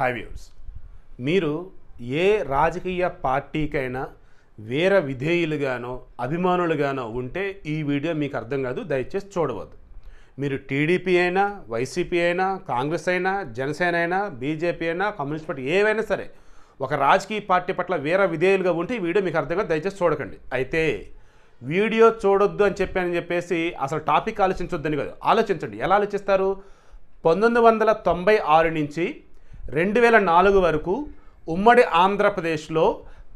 high views మీరు ఏ రాజకీయ పార్టీకైనా వేర విధేయులుగానో అభిమానులుగానో ఉంటే ఈ వీడియో మీకు అర్థం కాదు దయచేసి చూడవద్దు మీరు టీడీపీ అయినా వైసీపీ అయినా కాంగ్రెస్ అయినా జనసేన అయినా బీజేపీ అయినా కమ్యూనిస్ట్ పార్టీ ఏవైనా సరే ఒక రాజకీయ పార్టీ పట్ల వేర విధేయులుగా ఉంటే ఈ వీడియో మీకు అర్థం కాదు దయచేసి చూడకండి అయితే వీడియో చూడొద్దు అని చెప్పానని చెప్పేసి అసలు టాపిక్ ఆలోచించొద్దని కాదు ఆలోచించండి ఎలా ఆలోచిస్తారు పంతొమ్మిది వందల తొంభై ఆరు నుంచి రెండు వేల నాలుగు వరకు ఉమ్మడి ఆంధ్రప్రదేశ్లో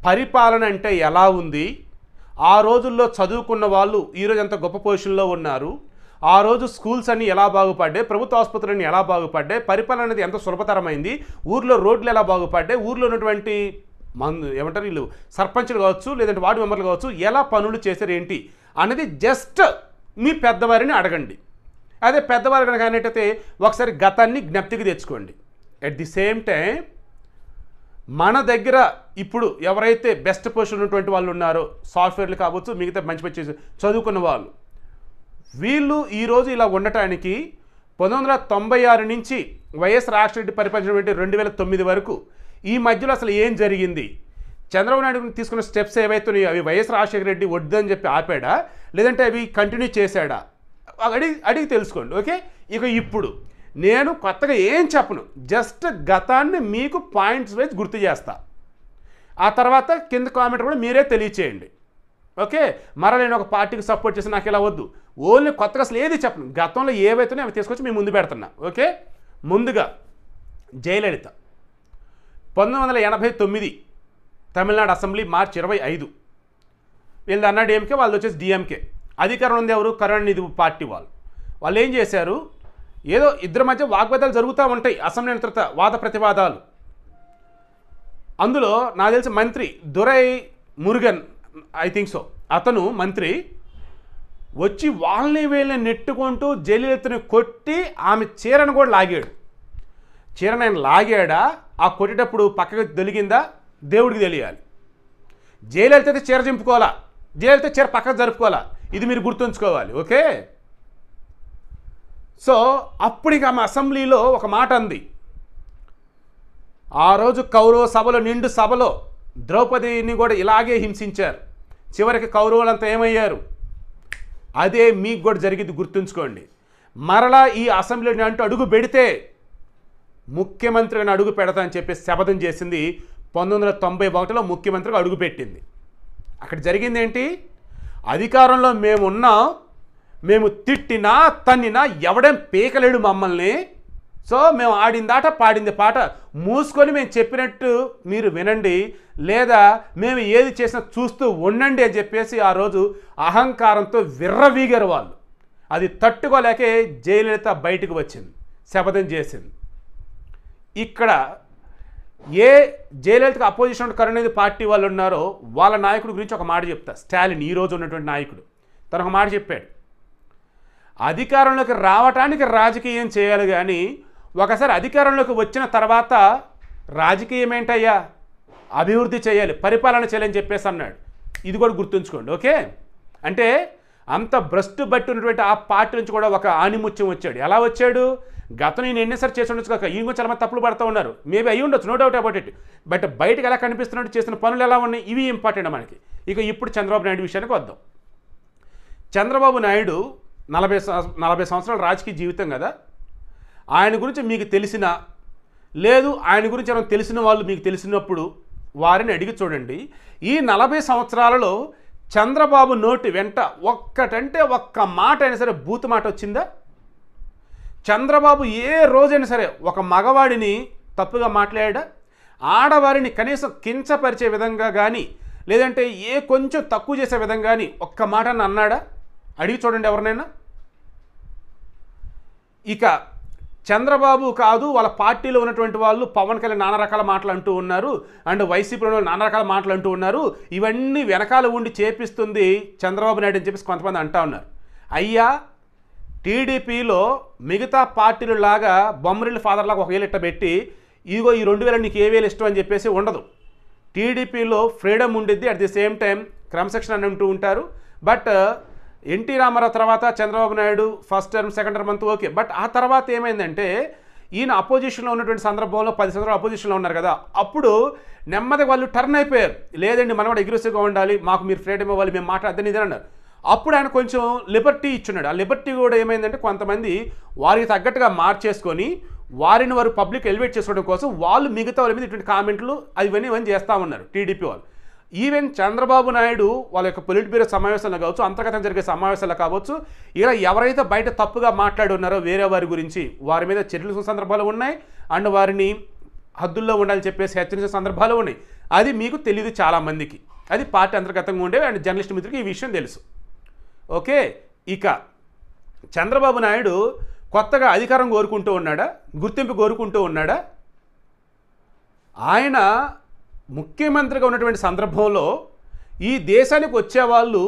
పరిపాలన అంటే ఎలా ఉంది ఆ రోజుల్లో చదువుకున్న వాళ్ళు ఈరోజు ఎంత గొప్ప పొజిషన్లో ఉన్నారు ఆ రోజు స్కూల్స్ అన్ని ఎలా బాగుపడ్డాయి ప్రభుత్వ ఆసుపత్రులన్నీ ఎలా బాగుపడ్డాయి పరిపాలన అనేది ఎంత సులభతరమైంది ఊర్లో రోడ్లు ఎలా బాగుపడ్డాయి ఊర్లో ఉన్నటువంటి మందు ఏమంటారు వీళ్ళు సర్పంచ్లు కావచ్చు లేదంటే వార్డు మెంబర్లు కావచ్చు ఎలా పనులు చేశారు ఏంటి అనేది జస్ట్ మీ పెద్దవారిని అడగండి అదే పెద్దవారు కనుక అనేటైతే ఒకసారి గతాన్ని జ్ఞప్తికి తెచ్చుకోండి ఎట్ ది సేమ్ టైం మన దగ్గర ఇప్పుడు ఎవరైతే బెస్ట్ పొజిషన్ ఉన్నటువంటి వాళ్ళు ఉన్నారో సాఫ్ట్వేర్లు కావచ్చు మిగతా మంచి మంచి చదువుకున్న వాళ్ళు వీళ్ళు ఈరోజు ఇలా ఉండటానికి పంతొమ్మిది వందల తొంభై ఆరు నుంచి వైఎస్ రాజశేఖర పరిపాలించినటువంటి రెండు వేల తొమ్మిది వరకు ఈ మధ్యలో అసలు ఏం జరిగింది చంద్రబాబు నాయుడు తీసుకున్న స్టెప్స్ ఉన్నాయో అవి వైఎస్ రాజశేఖర రెడ్డి వద్దని చెప్పి ఆపాడా లేదంటే అవి కంటిన్యూ చేశాడా అడిగి అడిగి తెలుసుకోండి ఓకే ఇక ఇప్పుడు నేను కొత్తగా ఏం చెప్పను జస్ట్ గతాన్ని మీకు పాయింట్స్ వైజ్ గుర్తు చేస్తా ఆ తర్వాత కింద కామెంట్ కూడా మీరే తెలియచేయండి ఓకే మరలా నేను ఒక పార్టీకి సపోర్ట్ చేసి నాకు ఇలా వద్దు ఓన్లీ కొత్తగా అసలు ఏది చెప్పను గతంలో ఏవైతేనే అవి తీసుకొచ్చి మీ ముందు పెడుతున్నా ఓకే ముందుగా జయలలిత పంతొమ్మిది వందల ఎనభై తొమ్మిది తమిళనాడు అసెంబ్లీ మార్చి ఇరవై ఐదు వీళ్ళు అన్నా డిఎంకే వాళ్ళు వచ్చేసి డిఎంకే అధికారం ఉంది ఎవరు కరుణానిధి పార్టీ వాళ్ళు వాళ్ళు ఏం చేశారు ఏదో ఇద్దరి మధ్య వాగ్వాదాలు జరుగుతూ ఉంటాయి అసెంబ్లీ తర్వాత వాద ప్రతివాదాలు అందులో నాకు తెలిసి మంత్రి Durai Murugan I think so అతను మంత్రి వచ్చి వాళ్ళని వీళ్ళని నెట్టుకుంటూ జయలలితని కొట్టి ఆమె చీరను కూడా లాగాడు చీరను ఆయన లాగాడా ఆ కొట్టేటప్పుడు పక్కకు దొలిగిందా దేవుడికి తెలియాలి జయలలిత అయితే చీర చింపుకోవాలా జయలలిత చీర పక్కకు జరుపుకోవాలా ఇది మీరు గుర్తుంచుకోవాలి ఓకే సో అప్పుడు ఆమె అసెంబ్లీలో ఒక మాట అంది ఆ రోజు కౌరవ సభలో నిండు సభలో ద్రౌపదిని కూడా ఇలాగే హింసించారు చివరికి కౌరవులంతా ఏమయ్యారు అదే మీకు కూడా జరిగింది గుర్తుంచుకోండి మరలా ఈ అసెంబ్లీని అంటూ అడుగు పెడితే ముఖ్యమంత్రిని అడుగు పెడతా అని చెప్పి శపథం చేసింది పంతొమ్మిది వందల తొంభై ఒకటిలో ముఖ్యమంత్రిగా పెట్టింది అక్కడ జరిగింది ఏంటి అధికారంలో మేమున్నాం మేము తిట్టినా తన్నినా ఎవడేం పీకలేడు మమ్మల్ని సో మేము ఆడిందాట పాడింది పాట మూసుకొని మేము చెప్పినట్టు మీరు వినండి లేదా మేము ఏది చేసినా చూస్తూ ఉండండి అని చెప్పేసి ఆ రోజు అహంకారంతో విర్రవీగారు వాళ్ళు అది తట్టుకోలేకే జయలలిత బయటకు వచ్చింది శపథం చేసింది ఇక్కడ ఏ జయలలితకు అపోజిషన్ కరుణేది పార్టీ వాళ్ళు ఉన్నారో వాళ్ళ నాయకుడి గురించి ఒక మాట చెప్తా స్టాలిన్ ఈరోజు ఉన్నటువంటి నాయకుడు తను ఒక మాట చెప్పాడు అధికారంలోకి రావటానికి రాజకీయం చేయాలి కానీ ఒకసారి అధికారంలోకి వచ్చిన తర్వాత రాజకీయం ఏంటయ్యా అభివృద్ధి చేయాలి పరిపాలన చేయాలని చెప్పేసి అన్నాడు ఇది కూడా గుర్తుంచుకోండి ఓకే అంటే అంత భ్రష్టు బట్టి ఉన్నటువంటి ఆ పార్టీ నుంచి కూడా ఒక ఆనిముత్యం వచ్చాడు ఎలా వచ్చాడు గతం నేను ఎన్నిసార్లు చేసి ఉండొచ్చు కాక ఈ గురించి చాలా తప్పులు పడుతూ ఉన్నారు మేబీ అయి ఉండొచ్చు no doubt about it but బయటకు ఎలా కనిపిస్తున్నట్టు చేసిన పనులు ఎలా ఉన్నాయి ఇవి ఇంపార్టెంట్ మనకి ఇక ఇప్పుడు చంద్రబాబు నాయుడు విషయానికి వద్దాం చంద్రబాబు నాయుడు నలభై నలభై సంవత్సరాల రాజకీయ జీవితం కదా ఆయన గురించి మీకు తెలిసిన లేదు ఆయన గురించి ఏమైనా తెలిసిన వాళ్ళు మీకు తెలిసినప్పుడు వారిని అడిగి చూడండి ఈ నలభై సంవత్సరాలలో చంద్రబాబు నోటి వెంట ఒక్కటంటే ఒక్క మాట అయినా సరే బూతు మాట వచ్చిందా చంద్రబాబు ఏ రోజైనా సరే ఒక మగవాడిని తప్పుగా మాట్లాడా ఆడవారిని కనీసం కించపరిచే విధంగా కానీ లేదంటే ఏ కొంచెం తక్కువ చేసే విధంగా కానీ ఒక్క మాట అన్నాడా అడిగి చూడండి ఎవరినైనా ఇక చంద్రబాబు కాదు వాళ్ళ పార్టీలో ఉన్నటువంటి వాళ్ళు పవన్ కళ్యాణ్ నానా రకాల మాటలు అంటూ ఉన్నారు అండ్ వైసీపీలో నానా రకాల మాటలు అంటూ ఉన్నారు ఇవన్నీ వెనకాల ఉండి చేపిస్తుంది చంద్రబాబు నాయుడు అని చెప్పేసి కొంతమంది అంటా ఉన్నారు అయ్యా టీడీపీలో మిగతా పార్టీలు లాగా బొమ్మరిల్లు ఫాదర్ లాగా ఒక వేలు ఇట్ట పెట్టి ఇగో ఈ రెండు వేల నీకు ఏ వేలు ఇష్టం అని చెప్పేసి ఉండదు టీడీపీలో ఫ్రీడమ్ ఉండిద్ది అట్ ది సేమ్ టైం క్రమశిక్షణ అని అంటూ ఉంటారు బట్ ఎన్టీ రామారావు తర్వాత Chandrababu Naidu first term second term అంతా ఓకే బట్ ఆ తర్వాత ఏమైందంటే ఈయన అపోజిషన్లో ఉన్నటువంటి సందర్భంలో పది సంవత్సరాలు అపోజిషన్లో ఉన్నారు కదా అప్పుడు నెమ్మది వాళ్ళు టర్న్ అయిపోయారు లేదండి మనం కూడా ఎగ్రెసివ్గా ఉండాలి మాకు మీరు ఫ్రీడమ్ ఇవ్వాలి మేము మాట్లాడదని ఇదే అన్నారు అప్పుడు ఆయన కొంచెం లిబర్టీ ఇచ్చున్నాడు ఆ లిబర్టీ కూడా ఏమైందంటే కొంతమంది వారికి తగ్గట్టుగా మార్చేసుకొని వారిని వారు పబ్లిక్ ఎలివేట్ చేసుకోవడం కోసం వాళ్ళు మిగతా వాళ్ళ మీద ఇటువంటి కామెంట్లు అవన్నీ ఇవన్నీ చేస్తూ ఉన్నారు టీడీపీ వాళ్ళు ఈవెన్ చంద్రబాబు నాయుడు వాళ్ళ యొక్క పొలిట్ బ్యూరో సమావేశాలు కావచ్చు అంతర్గతం జరిగే సమావేశాలు కావచ్చు ఇలా ఎవరైతే బయట తప్పుగా మాట్లాడున్నారో వేరే వారి గురించి వారి మీద చర్యలు సందర్భాలు ఉన్నాయి అండ్ వారిని హద్దుల్లో ఉండాలని చెప్పేసి హెచ్చరించిన సందర్భాలు ఉన్నాయి అది మీకు తెలియదు చాలామందికి అది పార్టీ అంతర్గతంగా ఉండేవి అండ్ జర్నలిస్ట్ మిత్రుకి ఈ విషయం తెలుసు ఓకే ఇక చంద్రబాబు నాయుడు కొత్తగా అధికారం కోరుకుంటూ ఉన్నాడా గుర్తింపు కోరుకుంటూ ఉన్నాడా ఆయన ముఖ్యమంత్రిగా ఉన్నటువంటి సందర్భంలో ఈ దేశానికి వచ్చేవాళ్ళు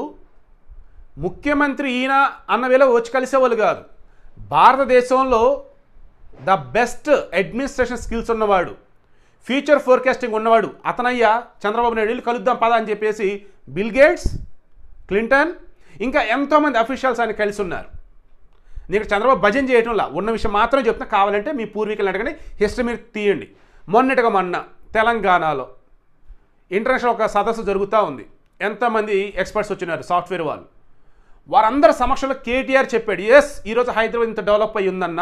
ముఖ్యమంత్రి ఈయన అన్న వేళ వచ్చి కలిసేవాళ్ళు కాదు భారతదేశంలో ద బెస్ట్ అడ్మినిస్ట్రేషన్ స్కిల్స్ ఉన్నవాడు ఫ్యూచర్ ఫోర్కాస్టింగ్ ఉన్నవాడు అతనయ్య చంద్రబాబు నాయుడు కలుద్దాం పదా అని చెప్పేసి బిల్ గేట్స్ క్లింటన్ ఇంకా ఎంతోమంది అఫీషియల్స్ ఆయన కలిసి ఉన్నారు నీకు చంద్రబాబు భజన చేయటంలా ఉన్న విషయం మాత్రం చెప్తున్నా కావాలంటే మీ పూర్వీకులను అడగని హిస్టరీ మీరు తీయండి మొన్నటిగా మొన్న తెలంగాణలో ఇంటర్నేషనల్ ఒక సదస్సు జరుగుతూ ఉంది ఎంతమంది ఎక్స్పర్ట్స్ వచ్చినారు సాఫ్ట్వేర్ వాళ్ళు వారందరి సమక్షంలో కేటీఆర్ చెప్పాడు ఎస్ ఈరోజు హైదరాబాద్ ఇంత డెవలప్ అయ్యి ఉందన్న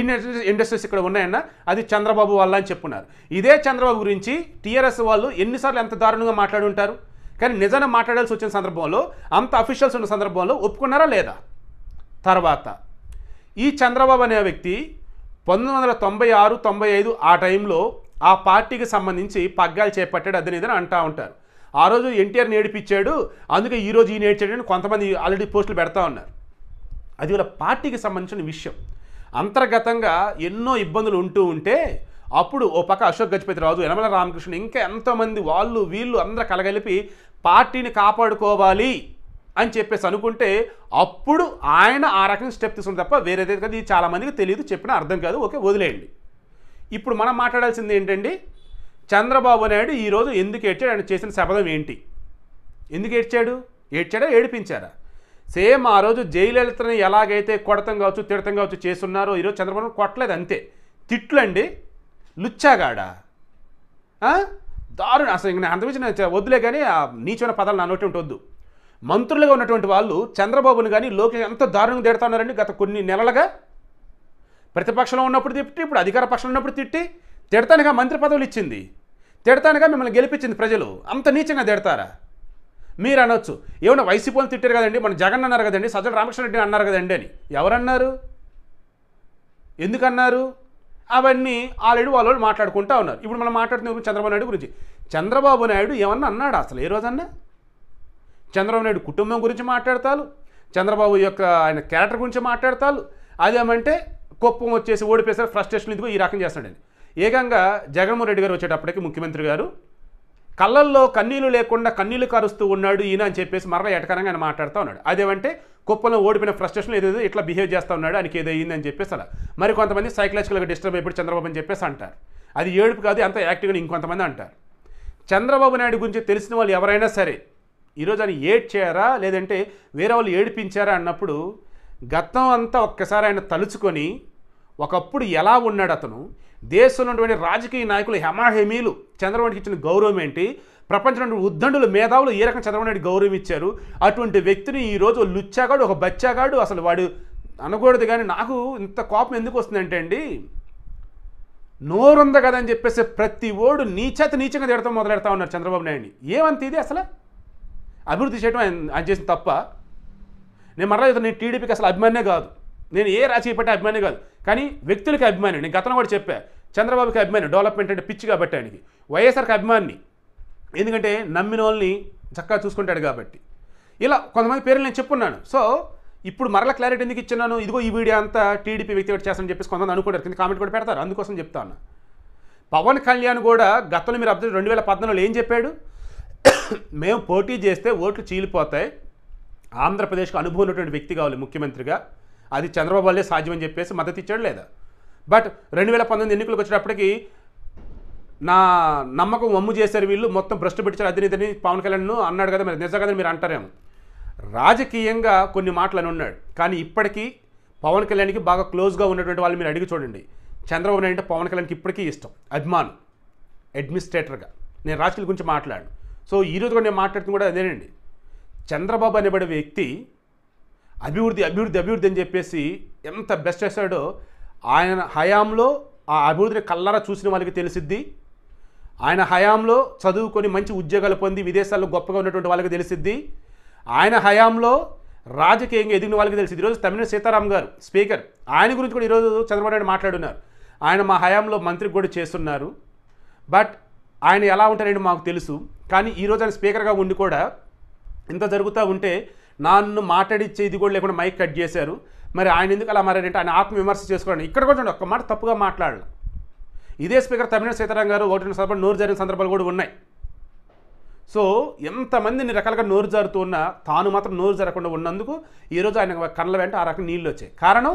ఇండస్ట్రీస్ ఇండస్ట్రీస్ ఇక్కడ ఉన్నాయన్న అది చంద్రబాబు వల్ల అని చెప్పున్నారు ఇదే చంద్రబాబు గురించి టీఆర్ఎస్ వాళ్ళు ఎన్నిసార్లు ఎంత దారుణంగా మాట్లాడి ఉంటారు కానీ నిజంగా మాట్లాడాల్సి వచ్చిన సందర్భంలో అంత అఫీషియల్స్ ఉన్న సందర్భంలో ఒప్పుకున్నారా లేదా తర్వాత ఈ చంద్రబాబు అనే వ్యక్తి పంతొమ్మిది వందల తొంభై ఆరు తొంభై ఐదు ఆ టైంలో ఆ పార్టీకి సంబంధించి పగ్గాలు చేపట్టాడు అదని ఇదని అంటూ ఉంటారు ఆ రోజు ఎన్టీఆర్ నేడిపించాడు అందుకే ఈరోజు ఈ అని కొంతమంది ఆల్రెడీ పోస్టులు పెడతా ఉన్నారు అది వాళ్ళ పార్టీకి సంబంధించిన విషయం అంతర్గతంగా ఎన్నో ఇబ్బందులు ఉంటూ ఉంటే అప్పుడు ఓ పక్క అశోక్ గజపతి రాజు యనమల రామకృష్ణ ఇంకా ఎంతోమంది వాళ్ళు వీళ్ళు అందరూ కలగలిపి పార్టీని కాపాడుకోవాలి అని చెప్పేసి అనుకుంటే అప్పుడు ఆయన ఆ రకంగా స్టెప్ తీసుకుని తప్ప వేరేదైతే కదా ఇది చాలామందికి తెలియదు చెప్పిన అర్థం కాదు ఓకే వదిలేయండి ఇప్పుడు మనం మాట్లాడాల్సింది ఏంటండి చంద్రబాబు నాయుడు ఈరోజు ఎందుకు ఏడ్చాడు ఆయన చేసిన శపథం ఏంటి ఎందుకు ఏడ్చాడు ఏడ్చాడా ఏడిపించారా సేమ్ ఆ రోజు జయలలితని ఎలాగైతే కొడతం కావచ్చు తిడతం కావచ్చు చేస్తున్నారో ఈరోజు చంద్రబాబు కొట్టలేదు అంతే తిట్లండి లుచ్చాగాడా దారుణ అసలు ఇంక అంతమించిన వద్దులే కానీ ఆ నీచమైన పదాలు నా నోటి వద్దు మంత్రులుగా ఉన్నటువంటి వాళ్ళు చంద్రబాబును కానీ లోకేష్ ఎంత దారుణంగా ఉన్నారండి గత కొన్ని నెలలుగా ప్రతిపక్షంలో ఉన్నప్పుడు తిట్టి ఇప్పుడు అధికార పక్షంలో ఉన్నప్పుడు తిట్టి తిడతానుగా మంత్రి పదవులు ఇచ్చింది తిడతానుగా మిమ్మల్ని గెలిపించింది ప్రజలు అంత నీచంగా తిడతారా మీరు అనొచ్చు ఏమైనా వాళ్ళు తిట్టారు కదండి మన జగన్ అన్నారు కదండి సజ్జల రెడ్డి అన్నారు కదండి అని ఎవరన్నారు ఎందుకన్నారు అవన్నీ ఆల్రెడీ వాళ్ళు మాట్లాడుకుంటా ఉన్నారు ఇప్పుడు మనం మాట్లాడుతున్న చంద్రబాబు నాయుడు గురించి చంద్రబాబు నాయుడు ఏమన్నా అన్నాడు అసలు ఏ రోజన్నా చంద్రబాబు నాయుడు కుటుంబం గురించి మాట్లాడతారు చంద్రబాబు యొక్క ఆయన క్యారెక్టర్ గురించి మాట్లాడతారు అదేమంటే కోపం వచ్చేసి ఓడిపోయేసరికి ఫ్రస్ట్రేషన్ ఇదిగో ఈ రకం చేస్తాడని ఏకంగా జగన్మోహన్ రెడ్డి గారు వచ్చేటప్పటికి ముఖ్యమంత్రి గారు కళ్ళల్లో కన్నీళ్లు లేకుండా కన్నీళ్లు కరుస్తూ ఉన్నాడు ఈయన అని చెప్పేసి మరలా ఎటకరంగా ఆయన మాట్లాడుతూ ఉన్నాడు అదేమంటే కుప్పలో ఓడిపోయిన ఫ్రస్ట్రేషన్ ఏదేదో ఇట్లా బిహేవ్ చేస్తూ ఉన్నాడు ఆయనకి ఏదో అయిందని చెప్పేసి అలా మరి కొంతమంది సైకలాజికల్గా డిస్టర్బ్ అయిపోయి చంద్రబాబు అని చెప్పేసి అంటారు అది ఏడుపు కాదు అంత యాక్టివ్గా ఇంకొంతమంది అంటారు చంద్రబాబు నాయుడు గురించి తెలిసిన వాళ్ళు ఎవరైనా సరే ఈరోజు ఆయన ఏడ్చారా లేదంటే వేరే వాళ్ళు ఏడిపించారా అన్నప్పుడు గతం అంతా ఒక్కసారి ఆయన తలుచుకొని ఒకప్పుడు ఎలా ఉన్నాడు అతను దేశంలో ఉన్నటువంటి రాజకీయ నాయకులు హెమాహెమీలు చంద్రబాబుకి ఇచ్చిన గౌరవం ఏంటి ప్రపంచంలో ఉద్దండులు మేధావులు ఏ రకంగా చంద్రబాబు నాయుడు గౌరవం ఇచ్చారు అటువంటి వ్యక్తిని ఈరోజు లుచ్చాగాడు ఒక బచ్చాగాడు అసలు వాడు అనకూడదు కానీ నాకు ఇంత కోపం ఎందుకు వస్తుందంటే అండి నోరుంద కదని చెప్పేసి ప్రతి ఓడు నీచేత నీచంగా తిడతాం మొదలెడతా ఉన్నారు చంద్రబాబు నాయుడిని ఏమంత ఇది అసలు అభివృద్ధి చేయడం ఆయన చేసిన తప్ప నేను మరలా చెప్తాను నేను టీడీపీకి అసలు అభిమానే కాదు నేను ఏ రాజకీయ పార్టీ అభిమానే కాదు కానీ వ్యక్తులకి అభిమాని నేను గతంలో కూడా చెప్పా చంద్రబాబుకి అభిమాని డెవలప్మెంట్ అంటే పిచ్చి కాబట్టి ఆయనకి వైఎస్ఆర్కి అభిమాని ఎందుకంటే నమ్మిన వాళ్ళని చక్కగా చూసుకుంటాడు కాబట్టి ఇలా కొంతమంది పేర్లు నేను చెప్పున్నాను సో ఇప్పుడు మరల క్లారిటీ ఎందుకు ఇచ్చినాను ఇదిగో ఈ వీడియో అంతా టీడీపీ వ్యక్తిగత చేస్తానని చెప్పేసి కొంతమంది అనుకుంటారు కింద కామెంట్ కూడా పెడతారు అందుకోసం చెప్తాను పవన్ కళ్యాణ్ కూడా గతంలో మీరు అబ్జర్వ్ రెండు వేల పద్నాలుగులో ఏం చెప్పాడు మేము పోటీ చేస్తే ఓట్లు చీలిపోతాయి ఆంధ్రప్రదేశ్కు అనుభవం ఉన్నటువంటి వ్యక్తి కావాలి ముఖ్యమంత్రిగా అది చంద్రబాబు వల్లే సాధ్యమని చెప్పేసి మద్దతు ఇచ్చాడు లేదా బట్ రెండు వేల పంతొమ్మిది ఎన్నికలకు వచ్చేటప్పటికి నా నమ్మకం వమ్ము చేశారు వీళ్ళు మొత్తం భ్రష్టు పెట్టారు అధినేతని పవన్ కళ్యాణ్ను అన్నాడు కదా మరి నిజం కదా మీరు అంటారేమో రాజకీయంగా కొన్ని మాటలు అని ఉన్నాడు కానీ ఇప్పటికీ పవన్ కళ్యాణ్కి బాగా క్లోజ్గా ఉన్నటువంటి వాళ్ళు మీరు అడిగి చూడండి చంద్రబాబు నాయుడు అంటే పవన్ కళ్యాణ్కి ఇప్పటికీ ఇష్టం అభిమానం అడ్మినిస్ట్రేటర్గా నేను రాజకీయాల గురించి మాట్లాడాను సో ఈరోజు కూడా నేను మాట్లాడుతుంది కూడా అదేనండి చంద్రబాబు అనేబడే వ్యక్తి అభివృద్ధి అభివృద్ధి అభివృద్ధి అని చెప్పేసి ఎంత బెస్ట్ చేశాడో ఆయన హయాంలో ఆ అభివృద్ధిని కల్లరా చూసిన వాళ్ళకి తెలిసిద్ది ఆయన హయాంలో చదువుకొని మంచి ఉద్యోగాలు పొంది విదేశాల్లో గొప్పగా ఉన్నటువంటి వాళ్ళకి తెలిసిద్ది ఆయన హయాంలో రాజకీయంగా ఎదిగిన వాళ్ళకి తెలిసింది ఈరోజు తమిళ సీతారాం గారు స్పీకర్ ఆయన గురించి కూడా ఈరోజు చంద్రబాబు నాయుడు మాట్లాడున్నారు ఆయన మా హయాంలో మంత్రి కూడా చేస్తున్నారు బట్ ఆయన ఎలా ఉంటారని మాకు తెలుసు కానీ ఈరోజు ఆయన స్పీకర్గా ఉండి కూడా ఇంత జరుగుతూ ఉంటే నన్ను మాట్లాడిచ్చే ఇది కూడా లేకుండా మైక్ కట్ చేశారు మరి ఆయన ఎందుకు అలా మరి ఆయన ఆత్మవిమర్శ చేసుకోవడం ఇక్కడ కూడా ఒక ఒక్క మాట తప్పుగా మాట్లాడాలి ఇదే స్పీకర్ తమిళనాడు సీతారాం గారు ఒకటి సందర్భాలు నోరు జారిన సందర్భాలు కూడా ఉన్నాయి సో ఎంతమందిని రకాలుగా నోరు జారుతూ ఉన్నా తాను మాత్రం నోరు జారకుండా ఉన్నందుకు ఈరోజు ఆయన కళ్ళ వెంట ఆ రకం నీళ్ళు వచ్చాయి కారణం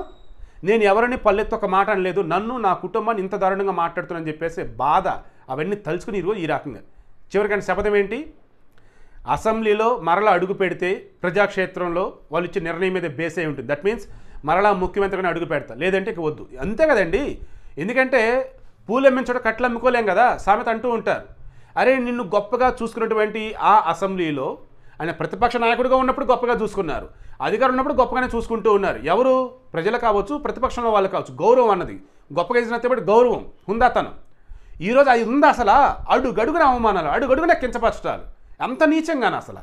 నేను ఎవరిని పల్లెత్తు ఒక మాట అనలేదు నన్ను నా కుటుంబాన్ని ఇంత దారుణంగా మాట్లాడుతున్నాను చెప్పేసి బాధ అవన్నీ తలుచుకుని ఈరోజు ఈ రకంగా చివరికైనా శపథం ఏంటి అసెంబ్లీలో మరలా అడుగు పెడితే ప్రజాక్షేత్రంలో వాళ్ళు ఇచ్చే నిర్ణయం మీద బేస్ అయి ఉంటుంది దట్ మీన్స్ మరలా ముఖ్యమంత్రిని అడుగు పెడతా లేదంటే ఇక వద్దు అంతే కదండి ఎందుకంటే పూలు అమ్మించడం కట్లు అమ్ముకోలేం కదా సామెత అంటూ ఉంటారు అరే నిన్ను గొప్పగా చూసుకున్నటువంటి ఆ అసెంబ్లీలో ఆయన ప్రతిపక్ష నాయకుడిగా ఉన్నప్పుడు గొప్పగా చూసుకున్నారు అధికారులు ఉన్నప్పుడు గొప్పగానే చూసుకుంటూ ఉన్నారు ఎవరు ప్రజలు కావచ్చు ప్రతిపక్షంలో వాళ్ళు కావచ్చు గౌరవం అన్నది గొప్పగా చేసినప్పుడు గౌరవం తను ఈరోజు అది ఉంది అసలు అడుగడుగున అవమానాలు అడుగడుగున కించపరచడాలు అంత నీచంగాన అసలు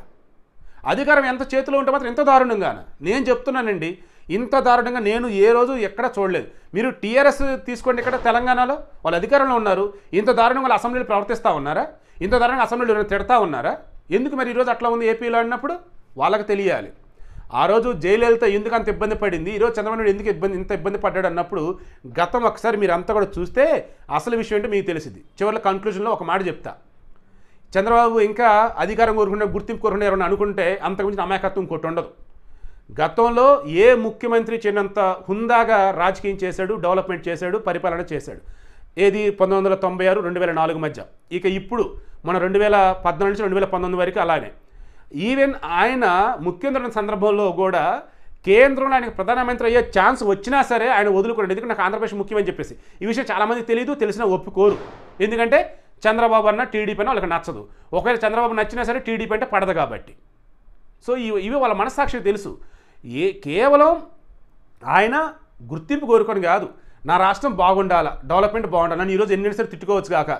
అధికారం ఎంత చేతిలో ఉంటే మాత్రం ఎంత దారుణంగా నేను చెప్తున్నానండి ఇంత దారుణంగా నేను ఏ రోజు ఎక్కడ చూడలేదు మీరు టీఆర్ఎస్ తీసుకోండి ఇక్కడ తెలంగాణలో వాళ్ళు అధికారంలో ఉన్నారు ఇంత దారుణంగా వాళ్ళు అసెంబ్లీలు ప్రవర్తిస్తూ ఉన్నారా ఇంత దారుణంగా అసెంబ్లీలో తిడతా ఉన్నారా ఎందుకు మరి ఈరోజు అట్లా ఉంది ఏపీలో అన్నప్పుడు వాళ్ళకి తెలియాలి ఆ రోజు జయలలిత ఎందుకు అంత ఇబ్బంది పడింది ఈరోజు చంద్రబాబు ఎందుకు ఇబ్బంది ఇంత ఇబ్బంది పడ్డాడు అన్నప్పుడు గతం ఒకసారి మీరు అంతా కూడా చూస్తే అసలు విషయం ఏంటో మీకు తెలిసింది చివరిలో కంక్లూజన్లో ఒక మాట చెప్తా చంద్రబాబు ఇంకా అధికారం కోరుకుంటే గుర్తింపు కోరుకుంటే ఎవరైనా అనుకుంటే అంతకుమించి అమాయకత్వం కొట్టి ఉండదు గతంలో ఏ ముఖ్యమంత్రి చిన్నంత హుందాగా రాజకీయం చేశాడు డెవలప్మెంట్ చేశాడు పరిపాలన చేశాడు ఏది పంతొమ్మిది వందల తొంభై ఆరు రెండు వేల నాలుగు మధ్య ఇక ఇప్పుడు మన రెండు వేల పద్నాలుగు నుంచి రెండు వేల పంతొమ్మిది వరకు అలానే ఈవెన్ ఆయన ముఖ్యమంత్రి సందర్భంలో కూడా కేంద్రంలో ఆయనకు ప్రధానమంత్రి అయ్యే ఛాన్స్ వచ్చినా సరే ఆయన వదులుకోండి ఎందుకంటే నాకు ఆంధ్రప్రదేశ్ ముఖ్యమని చెప్పేసి ఈ విషయం చాలామంది తెలియదు తెలిసిన ఒప్పుకోరు ఎందుకంటే చంద్రబాబు అన్న టీడీపీ అన్న వాళ్ళకి నచ్చదు ఒకవేళ చంద్రబాబు నచ్చినా సరే టీడీపీ అంటే పడదు కాబట్టి సో ఇవి వాళ్ళ మనస్సాక్షి తెలుసు ఏ కేవలం ఆయన గుర్తింపు కోరుకొని కాదు నా రాష్ట్రం బాగుండాలా డెవలప్మెంట్ బాగుండాలి నన్ను ఈరోజు సరే తిట్టుకోవచ్చు కాక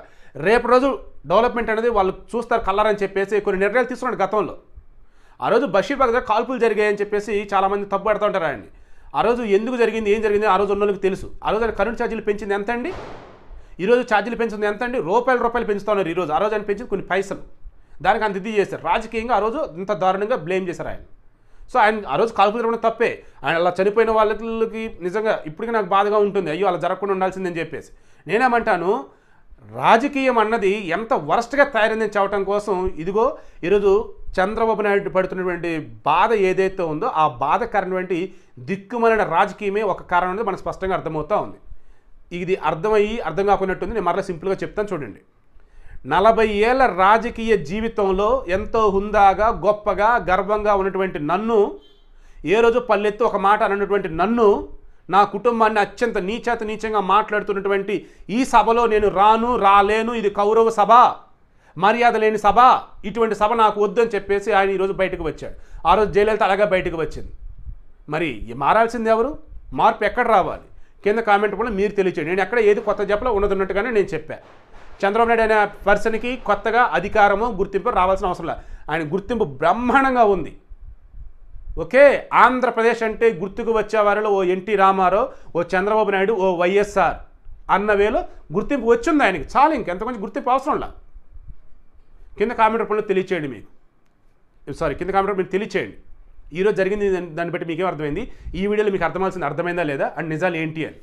రేపు రోజు డెవలప్మెంట్ అనేది వాళ్ళు చూస్తారు కల్లారని చెప్పేసి కొన్ని నిర్ణయాలు తీసుకున్నాడు గతంలో ఆ రోజు బషీర్బాగ్ దగ్గర కాల్పులు జరిగాయని చెప్పేసి చాలామంది తప్పు పెడుతుంటారు ఆయన్ని ఆ రోజు ఎందుకు జరిగింది ఏం జరిగింది ఆ రోజు ఉన్నోళ్ళకి తెలుసు ఆ రోజు కరెంట్ ఛార్జీలు పెంచింది ఎంత అండి ఈరోజు ఛార్జీలు పెంచింది ఎంత అండి రూపాయలు రూపాయలు పెంచుతా ఉన్నారు ఈరోజు ఆ రోజు అని పెంచింది కొన్ని పైసలు దానికి అంత ఇది చేశారు రాజకీయంగా ఆ రోజు ఇంత దారుణంగా బ్లేమ్ చేశారు ఆయన సో ఆయన ఆ రోజు కాల్పులు తిరగడం తప్పే ఆయన అలా చనిపోయిన వాళ్ళకి నిజంగా ఇప్పటికీ నాకు బాధగా ఉంటుంది అయ్యో అలా జరగకుండా ఉండాల్సిందని చెప్పేసి నేనేమంటాను రాజకీయం అన్నది ఎంత వరస్ట్గా తయారైందని చెప్పడం కోసం ఇదిగో ఈరోజు చంద్రబాబు నాయుడు పడుతున్నటువంటి బాధ ఏదైతే ఉందో ఆ బాధ కారణటువంటి దిక్కుమలిన రాజకీయమే ఒక కారణం అనేది మనకు స్పష్టంగా అర్థమవుతూ ఉంది ఇది అర్థమయ్యి అర్థం కాకున్నట్టుంది నేను మరలా సింపుల్గా చెప్తాను చూడండి నలభై ఏళ్ళ రాజకీయ జీవితంలో ఎంతో హుందాగా గొప్పగా గర్వంగా ఉన్నటువంటి నన్ను ఏ రోజు పల్లెత్తు ఒక మాట అన్నటువంటి నన్ను నా కుటుంబాన్ని అత్యంత నీచేత నీచంగా మాట్లాడుతున్నటువంటి ఈ సభలో నేను రాను రాలేను ఇది కౌరవ సభ మర్యాద లేని సభ ఇటువంటి సభ నాకు వద్దని చెప్పేసి ఆయన ఈరోజు బయటకు వచ్చాడు ఆ రోజు జయలలిత అలాగే బయటకు వచ్చింది మరి మారాల్సింది ఎవరు మార్పు ఎక్కడ రావాలి కింద కామెంట్ కూడా మీరు తెలియచేయండి నేను ఎక్కడ ఏది కొత్త చెప్పలో ఉన్నది ఉన్నట్టుగానే నేను చెప్పాను చంద్రబాబు నాయుడు అనే పర్సన్కి కొత్తగా అధికారము గుర్తింపు రావాల్సిన అవసరం లేదు ఆయన గుర్తింపు బ్రహ్మాండంగా ఉంది ఓకే ఆంధ్రప్రదేశ్ అంటే గుర్తుకు వచ్చే వారిలో ఓ ఎన్టీ రామారావు ఓ చంద్రబాబు నాయుడు ఓ వైఎస్ఆర్ అన్న వేలో గుర్తింపు వచ్చింది ఆయనకి చాలు ఇంకెంత కొంచెం గుర్తింపు లేదు కింద కామెంట్ రూపంలో తెలియచేయండి మీకు సారీ కింద కామెంట్ మీరు తెలియచేయండి ఈరోజు జరిగింది దాన్ని బట్టి మీకేం అర్థమైంది ఈ వీడియోలో మీకు అర్థమాల్సింది అర్థమైందా లేదా అండ్ నిజాలు ఏంటి అని